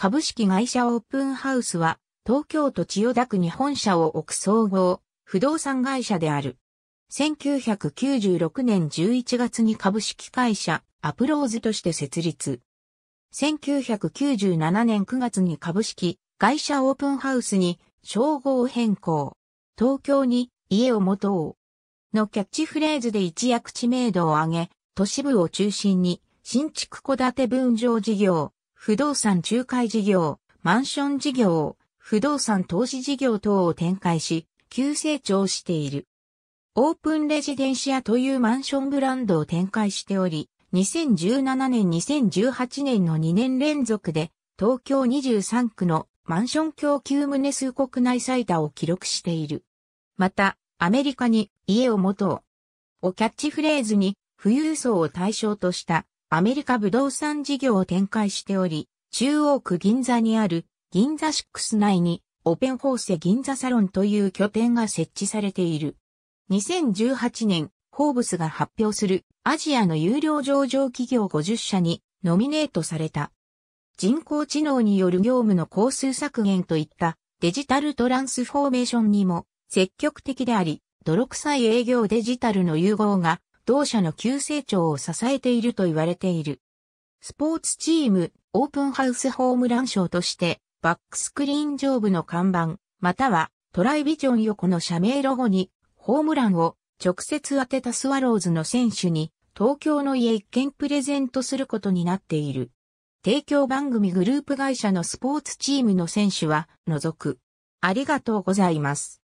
株式会社オープンハウスは、東京都千代田区に本社を置く総合、不動産会社である。1996年11月に株式会社、アプローズとして設立。1997年9月に株式、会社オープンハウスに、称号変更。東京に、家を持とう。のキャッチフレーズで一躍知名度を上げ、都市部を中心に、新築戸建て分譲事業、不動産仲介事業、マンション事業、不動産投資事業等を展開し、急成長している。オープンレジデンシアというマンションブランドを展開しており、2017年2018年の2年連続で、東京23区のマンション供給棟数国内最多を記録している。また、アメリカに家を持とう。をキャッチフレーズに、富裕層を対象としたアメリカ不動産事業を展開しており、中央区銀座にある銀座6内にオペンホーセ銀座サロンという拠点が設置されている。2018年、ホーブスが発表するアジアの有料上場企業50社にノミネートされた。人工知能による業務の工数削減といったデジタルトランスフォーメーションにも積極的であり、泥臭い営業デジタルの融合が同社の急成長を支えていると言われている。スポーツチーム、オープンハウスホームラン賞として、バックスクリーン上部の看板、またはトライビジョン横の社名ロゴに、ホームランを直接当てたスワローズの選手に、東京の家一軒プレゼントすることになっている。提供番組グループ会社のスポーツチームの選手は除く。ありがとうございます。